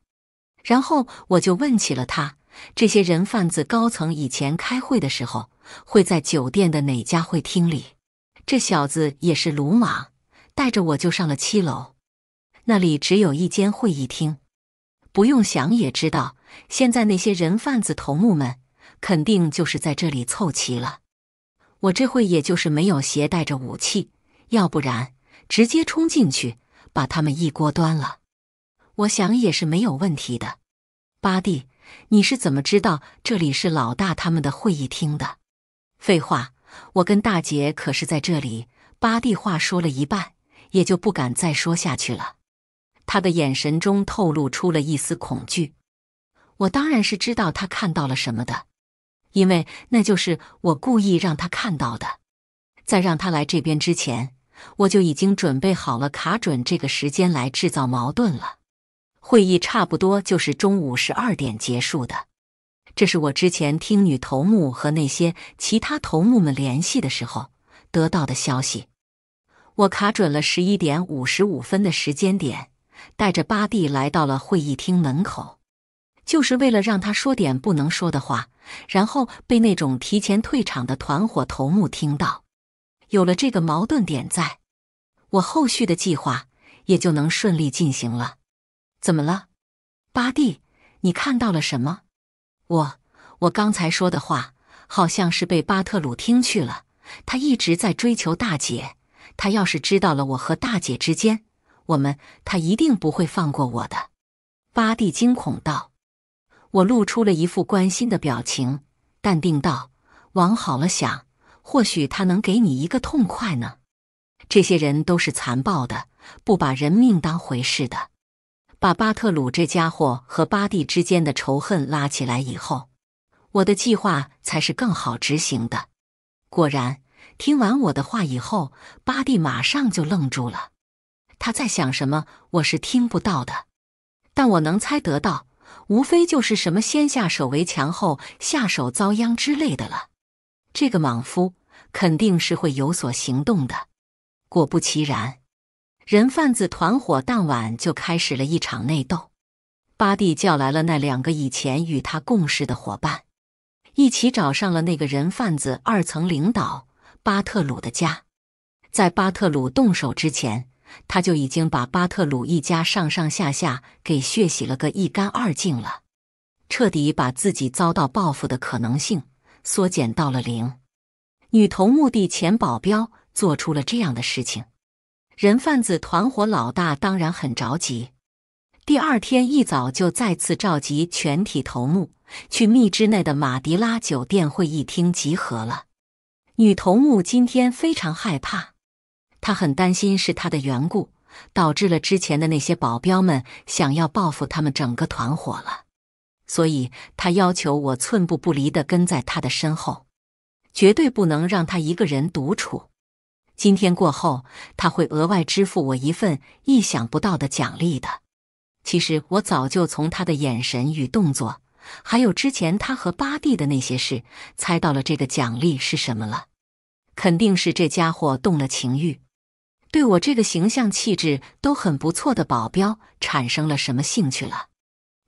然后我就问起了他。这些人贩子高层以前开会的时候，会在酒店的哪家会厅里？这小子也是鲁莽，带着我就上了七楼。那里只有一间会议厅，不用想也知道，现在那些人贩子头目们肯定就是在这里凑齐了。我这会也就是没有携带着武器，要不然直接冲进去把他们一锅端了，我想也是没有问题的。八弟。你是怎么知道这里是老大他们的会议厅的？废话，我跟大姐可是在这里。巴蒂话说了一半，也就不敢再说下去了。他的眼神中透露出了一丝恐惧。我当然是知道他看到了什么的，因为那就是我故意让他看到的。在让他来这边之前，我就已经准备好了卡准这个时间来制造矛盾了。会议差不多就是中午十二点结束的，这是我之前听女头目和那些其他头目们联系的时候得到的消息。我卡准了十一点五十五分的时间点，带着巴蒂来到了会议厅门口，就是为了让他说点不能说的话，然后被那种提前退场的团伙头目听到。有了这个矛盾点，在我后续的计划也就能顺利进行了。怎么了，巴蒂？你看到了什么？我我刚才说的话好像是被巴特鲁听去了。他一直在追求大姐，他要是知道了我和大姐之间，我们他一定不会放过我的。巴蒂惊恐道。我露出了一副关心的表情，淡定道：“往好了想，或许他能给你一个痛快呢。这些人都是残暴的，不把人命当回事的。”把巴特鲁这家伙和巴蒂之间的仇恨拉起来以后，我的计划才是更好执行的。果然，听完我的话以后，巴蒂马上就愣住了。他在想什么，我是听不到的，但我能猜得到，无非就是什么“先下手为强，后下手遭殃”之类的了。这个莽夫肯定是会有所行动的。果不其然。人贩子团伙当晚就开始了一场内斗。巴蒂叫来了那两个以前与他共事的伙伴，一起找上了那个人贩子二层领导巴特鲁的家。在巴特鲁动手之前，他就已经把巴特鲁一家上上下下给血洗了个一干二净了，彻底把自己遭到报复的可能性缩减到了零。女童墓地前保镖做出了这样的事情。人贩子团伙老大当然很着急，第二天一早就再次召集全体头目去密支内的马迪拉酒店会议厅集合了。女头目今天非常害怕，她很担心是她的缘故导致了之前的那些保镖们想要报复他们整个团伙了，所以她要求我寸步不离地跟在他的身后，绝对不能让他一个人独处。今天过后，他会额外支付我一份意想不到的奖励的。其实我早就从他的眼神与动作，还有之前他和巴蒂的那些事，猜到了这个奖励是什么了。肯定是这家伙动了情欲，对我这个形象气质都很不错的保镖产生了什么兴趣了。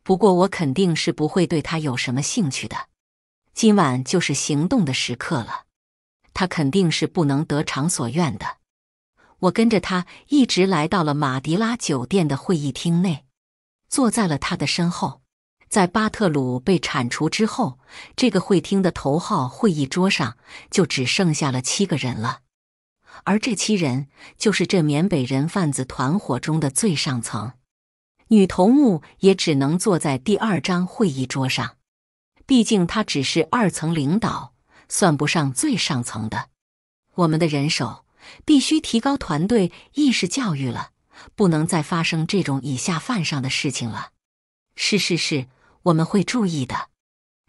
不过我肯定是不会对他有什么兴趣的。今晚就是行动的时刻了。他肯定是不能得偿所愿的。我跟着他一直来到了马迪拉酒店的会议厅内，坐在了他的身后。在巴特鲁被铲除之后，这个会厅的头号会议桌上就只剩下了七个人了。而这七人就是这缅北人贩子团伙中的最上层。女头目也只能坐在第二张会议桌上，毕竟她只是二层领导。算不上最上层的，我们的人手必须提高团队意识教育了，不能再发生这种以下犯上的事情了。是是是，我们会注意的。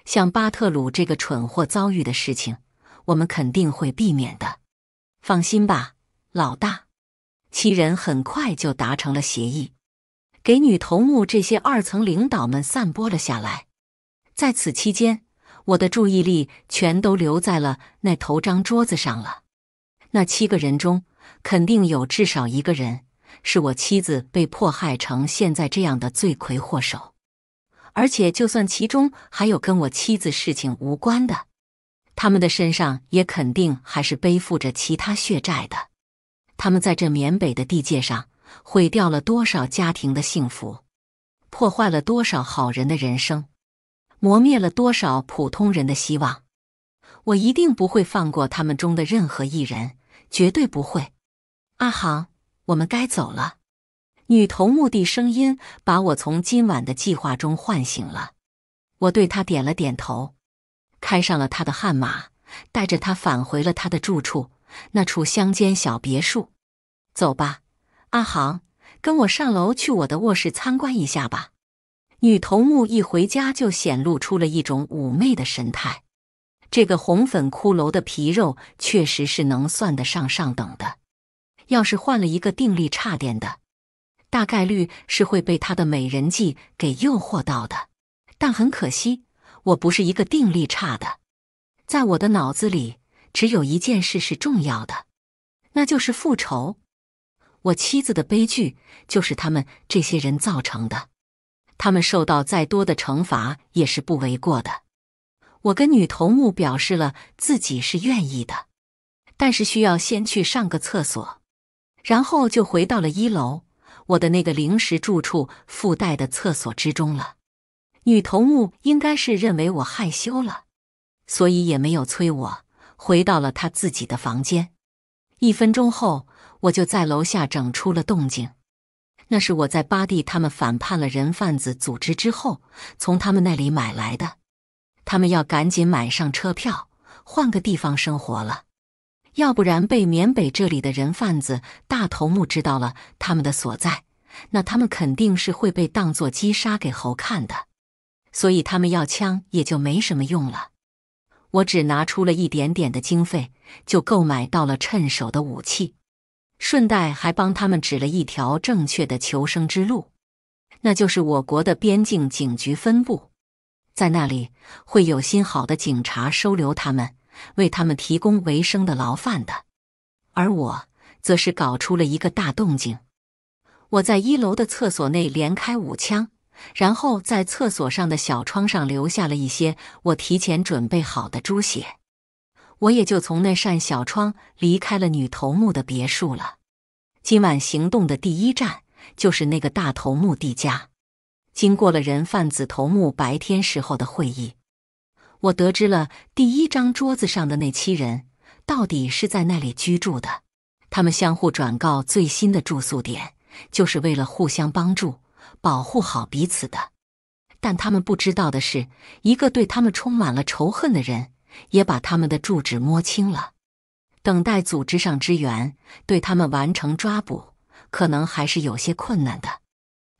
像巴特鲁这个蠢货遭遇的事情，我们肯定会避免的。放心吧，老大。七人很快就达成了协议，给女头目这些二层领导们散播了下来。在此期间。我的注意力全都留在了那头张桌子上了。那七个人中，肯定有至少一个人是我妻子被迫害成现在这样的罪魁祸首。而且，就算其中还有跟我妻子事情无关的，他们的身上也肯定还是背负着其他血债的。他们在这缅北的地界上，毁掉了多少家庭的幸福，破坏了多少好人的人生。磨灭了多少普通人的希望！我一定不会放过他们中的任何一人，绝对不会。阿航，我们该走了。女童墓地声音把我从今晚的计划中唤醒了。我对他点了点头，开上了他的悍马，带着他返回了他的住处那处乡间小别墅。走吧，阿航，跟我上楼去我的卧室参观一下吧。女头目一回家就显露出了一种妩媚的神态。这个红粉骷髅的皮肉确实是能算得上上等的。要是换了一个定力差点的，大概率是会被他的美人计给诱惑到的。但很可惜，我不是一个定力差的。在我的脑子里只有一件事是重要的，那就是复仇。我妻子的悲剧就是他们这些人造成的。他们受到再多的惩罚也是不为过的。我跟女头目表示了自己是愿意的，但是需要先去上个厕所，然后就回到了一楼我的那个临时住处附带的厕所之中了。女头目应该是认为我害羞了，所以也没有催我，回到了她自己的房间。一分钟后，我就在楼下整出了动静。那是我在巴蒂他们反叛了人贩子组织之后，从他们那里买来的。他们要赶紧买上车票，换个地方生活了，要不然被缅北这里的人贩子大头目知道了他们的所在，那他们肯定是会被当作击杀给猴看的。所以他们要枪也就没什么用了。我只拿出了一点点的经费，就购买到了趁手的武器。顺带还帮他们指了一条正确的求生之路，那就是我国的边境警局分部，在那里会有心好的警察收留他们，为他们提供维生的牢饭的。而我则是搞出了一个大动静，我在一楼的厕所内连开五枪，然后在厕所上的小窗上留下了一些我提前准备好的猪血。我也就从那扇小窗离开了女头目的别墅了。今晚行动的第一站就是那个大头目的家。经过了人贩子头目白天时候的会议，我得知了第一张桌子上的那七人到底是在那里居住的。他们相互转告最新的住宿点，就是为了互相帮助，保护好彼此的。但他们不知道的是，一个对他们充满了仇恨的人。也把他们的住址摸清了，等待组织上支援，对他们完成抓捕可能还是有些困难的。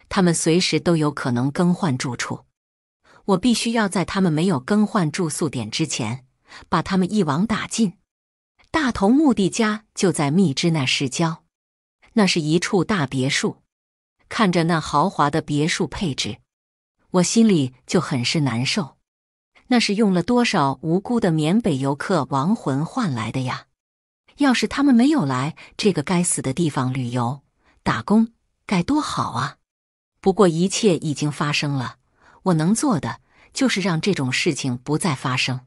他们随时都有可能更换住处，我必须要在他们没有更换住宿点之前把他们一网打尽。大同目地家就在密支那市郊，那是一处大别墅，看着那豪华的别墅配置，我心里就很是难受。那是用了多少无辜的缅北游客亡魂换来的呀！要是他们没有来这个该死的地方旅游、打工，该多好啊！不过一切已经发生了，我能做的就是让这种事情不再发生，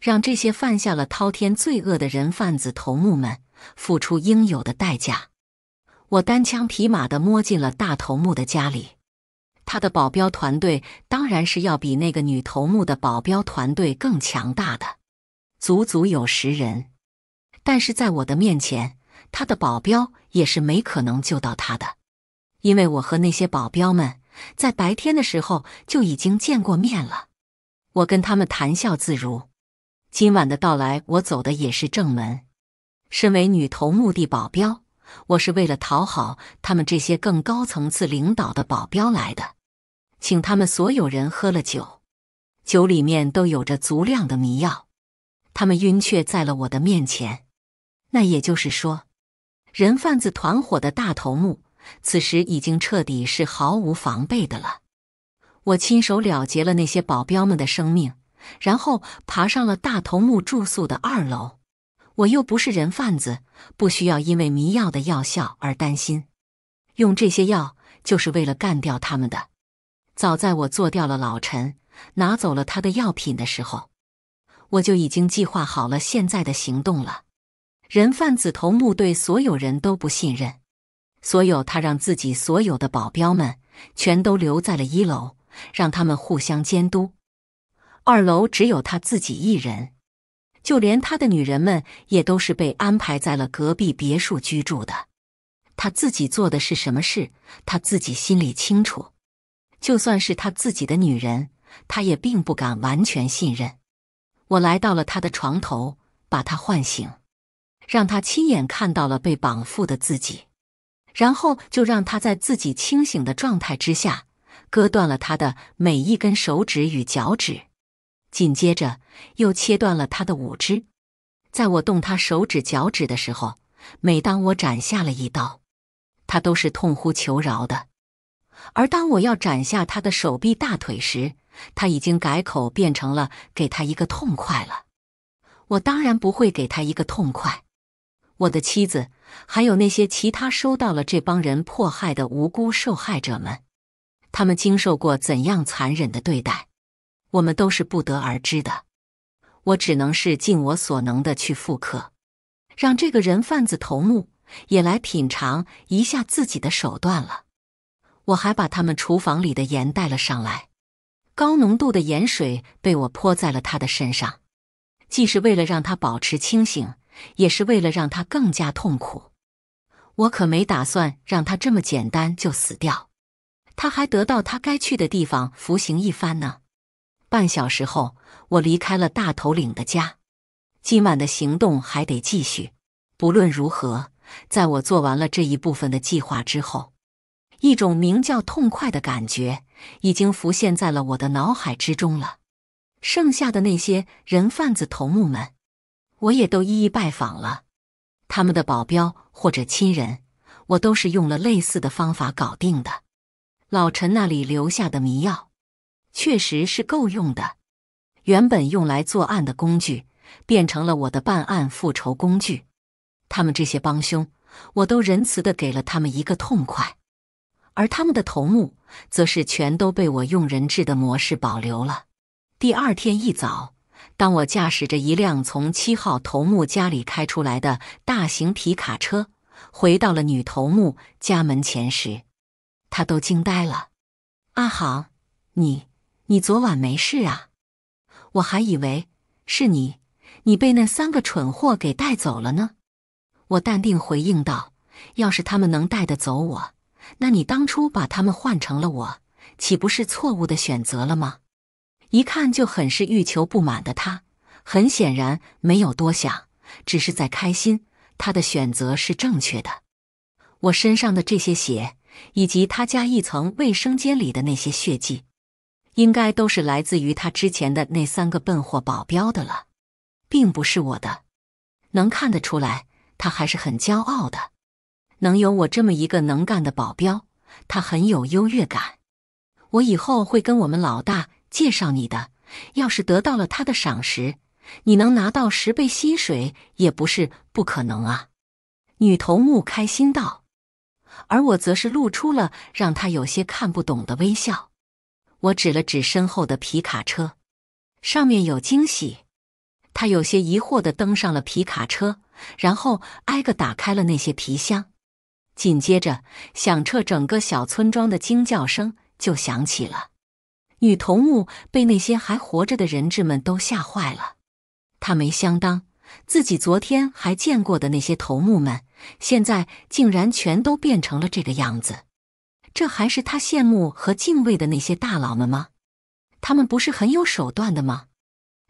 让这些犯下了滔天罪恶的人贩子头目们付出应有的代价。我单枪匹马的摸进了大头目的家里。他的保镖团队当然是要比那个女头目的保镖团队更强大的，足足有十人。但是在我的面前，他的保镖也是没可能救到他的，因为我和那些保镖们在白天的时候就已经见过面了。我跟他们谈笑自如。今晚的到来，我走的也是正门。身为女头目的保镖，我是为了讨好他们这些更高层次领导的保镖来的。请他们所有人喝了酒，酒里面都有着足量的迷药，他们晕厥在了我的面前。那也就是说，人贩子团伙的大头目此时已经彻底是毫无防备的了。我亲手了结了那些保镖们的生命，然后爬上了大头目住宿的二楼。我又不是人贩子，不需要因为迷药的药效而担心。用这些药就是为了干掉他们的。早在我做掉了老陈，拿走了他的药品的时候，我就已经计划好了现在的行动了。人贩子头目对所有人都不信任，所有他让自己所有的保镖们全都留在了一楼，让他们互相监督。二楼只有他自己一人，就连他的女人们也都是被安排在了隔壁别墅居住的。他自己做的是什么事，他自己心里清楚。就算是他自己的女人，他也并不敢完全信任。我来到了他的床头，把他唤醒，让他亲眼看到了被绑缚的自己，然后就让他在自己清醒的状态之下，割断了他的每一根手指与脚趾，紧接着又切断了他的五肢。在我动他手指脚趾的时候，每当我斩下了一刀，他都是痛呼求饶的。而当我要斩下他的手臂、大腿时，他已经改口变成了给他一个痛快了。我当然不会给他一个痛快。我的妻子，还有那些其他收到了这帮人迫害的无辜受害者们，他们经受过怎样残忍的对待，我们都是不得而知的。我只能是尽我所能的去复刻，让这个人贩子头目也来品尝一下自己的手段了。我还把他们厨房里的盐带了上来，高浓度的盐水被我泼在了他的身上，既是为了让他保持清醒，也是为了让他更加痛苦。我可没打算让他这么简单就死掉，他还得到他该去的地方服刑一番呢。半小时后，我离开了大头领的家。今晚的行动还得继续，不论如何，在我做完了这一部分的计划之后。一种名叫“痛快”的感觉，已经浮现在了我的脑海之中了。剩下的那些人贩子头目们，我也都一一拜访了。他们的保镖或者亲人，我都是用了类似的方法搞定的。老陈那里留下的迷药，确实是够用的。原本用来作案的工具，变成了我的办案复仇工具。他们这些帮凶，我都仁慈的给了他们一个痛快。而他们的头目则是全都被我用人质的模式保留了。第二天一早，当我驾驶着一辆从七号头目家里开出来的大型皮卡车，回到了女头目家门前时，她都惊呆了。“阿航，你，你昨晚没事啊？我还以为是你，你被那三个蠢货给带走了呢。”我淡定回应道：“要是他们能带得走我。”那你当初把他们换成了我，岂不是错误的选择了吗？一看就很是欲求不满的他，很显然没有多想，只是在开心。他的选择是正确的。我身上的这些血，以及他家一层卫生间里的那些血迹，应该都是来自于他之前的那三个笨货保镖的了，并不是我的。能看得出来，他还是很骄傲的。能有我这么一个能干的保镖，他很有优越感。我以后会跟我们老大介绍你的，要是得到了他的赏识，你能拿到十倍薪水也不是不可能啊！女头目开心道，而我则是露出了让他有些看不懂的微笑。我指了指身后的皮卡车，上面有惊喜。他有些疑惑的登上了皮卡车，然后挨个打开了那些皮箱。紧接着，响彻整个小村庄的惊叫声就响起了。女头目被那些还活着的人质们都吓坏了。他没相当自己昨天还见过的那些头目们，现在竟然全都变成了这个样子。这还是他羡慕和敬畏的那些大佬们吗？他们不是很有手段的吗？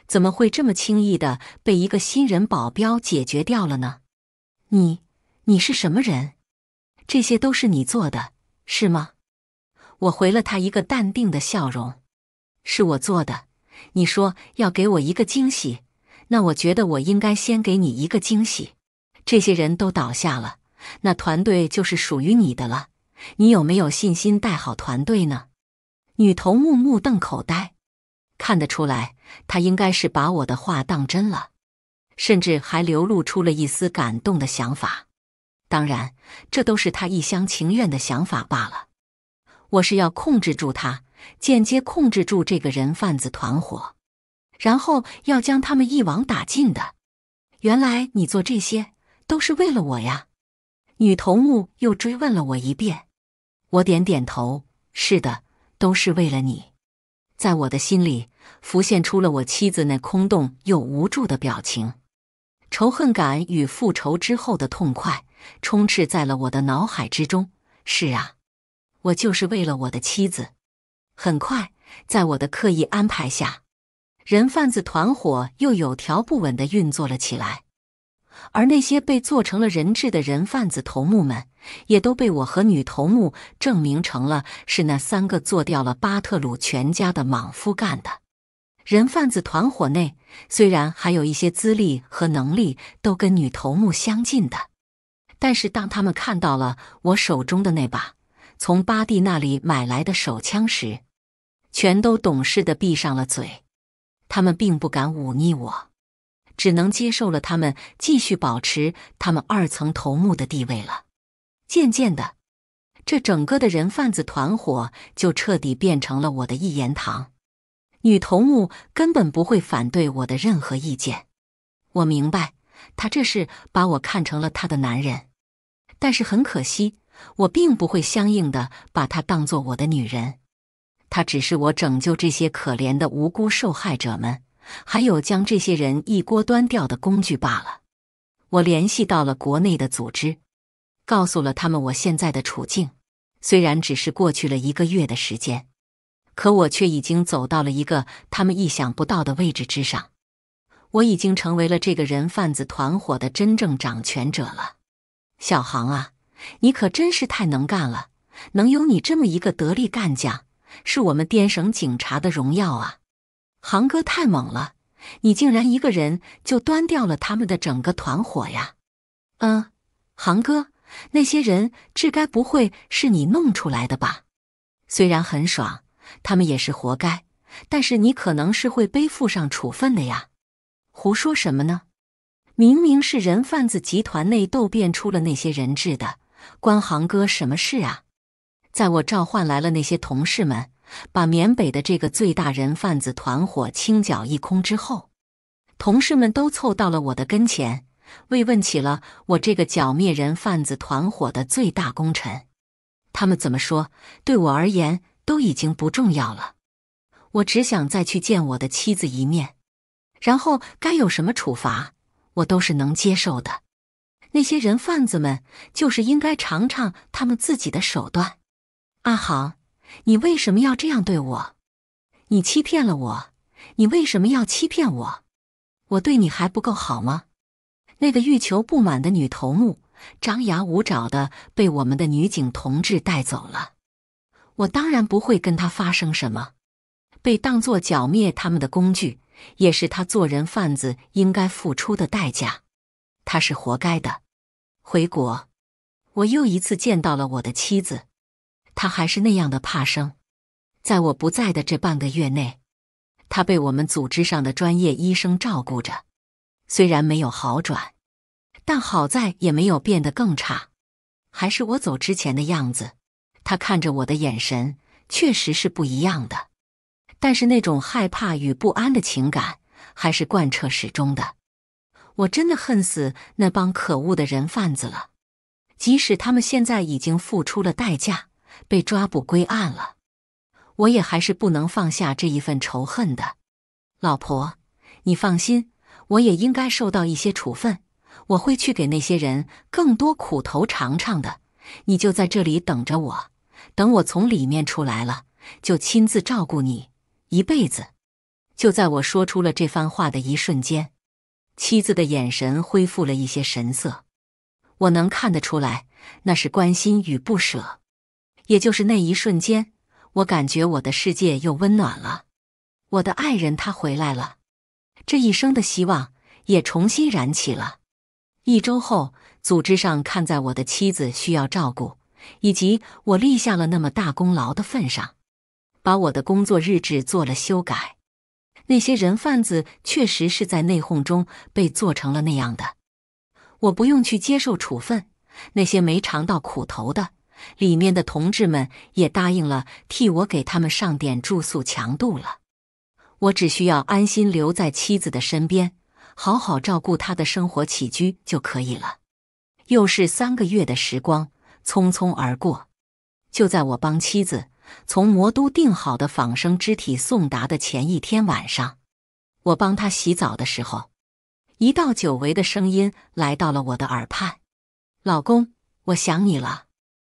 怎么会这么轻易的被一个新人保镖解决掉了呢？你，你是什么人？这些都是你做的，是吗？我回了他一个淡定的笑容。是我做的。你说要给我一个惊喜，那我觉得我应该先给你一个惊喜。这些人都倒下了，那团队就是属于你的了。你有没有信心带好团队呢？女头目目瞪口呆，看得出来，她应该是把我的话当真了，甚至还流露出了一丝感动的想法。当然，这都是他一厢情愿的想法罢了。我是要控制住他，间接控制住这个人贩子团伙，然后要将他们一网打尽的。原来你做这些都是为了我呀？女头目又追问了我一遍。我点点头，是的，都是为了你。在我的心里浮现出了我妻子那空洞又无助的表情，仇恨感与复仇之后的痛快。充斥在了我的脑海之中。是啊，我就是为了我的妻子。很快，在我的刻意安排下，人贩子团伙又有条不紊的运作了起来。而那些被做成了人质的人贩子头目们，也都被我和女头目证明成了是那三个做掉了巴特鲁全家的莽夫干的。人贩子团伙内，虽然还有一些资历和能力都跟女头目相近的。但是，当他们看到了我手中的那把从巴蒂那里买来的手枪时，全都懂事的闭上了嘴。他们并不敢忤逆我，只能接受了。他们继续保持他们二层头目的地位了。渐渐的，这整个的人贩子团伙就彻底变成了我的一言堂。女头目根本不会反对我的任何意见。我明白，她这是把我看成了她的男人。但是很可惜，我并不会相应的把她当做我的女人，她只是我拯救这些可怜的无辜受害者们，还有将这些人一锅端掉的工具罢了。我联系到了国内的组织，告诉了他们我现在的处境。虽然只是过去了一个月的时间，可我却已经走到了一个他们意想不到的位置之上。我已经成为了这个人贩子团伙的真正掌权者了。小航啊，你可真是太能干了！能有你这么一个得力干将，是我们滇省警察的荣耀啊！航哥太猛了，你竟然一个人就端掉了他们的整个团伙呀！嗯，航哥，那些人这该不会是你弄出来的吧？虽然很爽，他们也是活该，但是你可能是会背负上处分的呀！胡说什么呢？明明是人贩子集团内斗变出了那些人质的，关航哥，什么事啊？在我召唤来了那些同事们，把缅北的这个最大人贩子团伙清剿一空之后，同事们都凑到了我的跟前，慰问起了我这个剿灭人贩子团伙的最大功臣。他们怎么说，对我而言都已经不重要了。我只想再去见我的妻子一面，然后该有什么处罚？我都是能接受的，那些人贩子们就是应该尝尝他们自己的手段。阿航，你为什么要这样对我？你欺骗了我，你为什么要欺骗我？我对你还不够好吗？那个欲求不满的女头目张牙舞爪的被我们的女警同志带走了，我当然不会跟她发生什么。被当作剿灭他们的工具，也是他做人贩子应该付出的代价。他是活该的。回国，我又一次见到了我的妻子，她还是那样的怕生。在我不在的这半个月内，她被我们组织上的专业医生照顾着，虽然没有好转，但好在也没有变得更差，还是我走之前的样子。他看着我的眼神确实是不一样的。但是那种害怕与不安的情感还是贯彻始终的。我真的恨死那帮可恶的人贩子了，即使他们现在已经付出了代价，被抓捕归案了，我也还是不能放下这一份仇恨的。老婆，你放心，我也应该受到一些处分，我会去给那些人更多苦头尝尝的。你就在这里等着我，等我从里面出来了，就亲自照顾你。一辈子，就在我说出了这番话的一瞬间，妻子的眼神恢复了一些神色，我能看得出来，那是关心与不舍。也就是那一瞬间，我感觉我的世界又温暖了，我的爱人他回来了，这一生的希望也重新燃起了。一周后，组织上看在我的妻子需要照顾，以及我立下了那么大功劳的份上。把我的工作日志做了修改，那些人贩子确实是在内讧中被做成了那样的。我不用去接受处分，那些没尝到苦头的里面的同志们也答应了替我给他们上点住宿强度了。我只需要安心留在妻子的身边，好好照顾她的生活起居就可以了。又是三个月的时光匆匆而过，就在我帮妻子。从魔都定好的仿生肢体送达的前一天晚上，我帮他洗澡的时候，一道久违的声音来到了我的耳畔：“老公，我想你了。”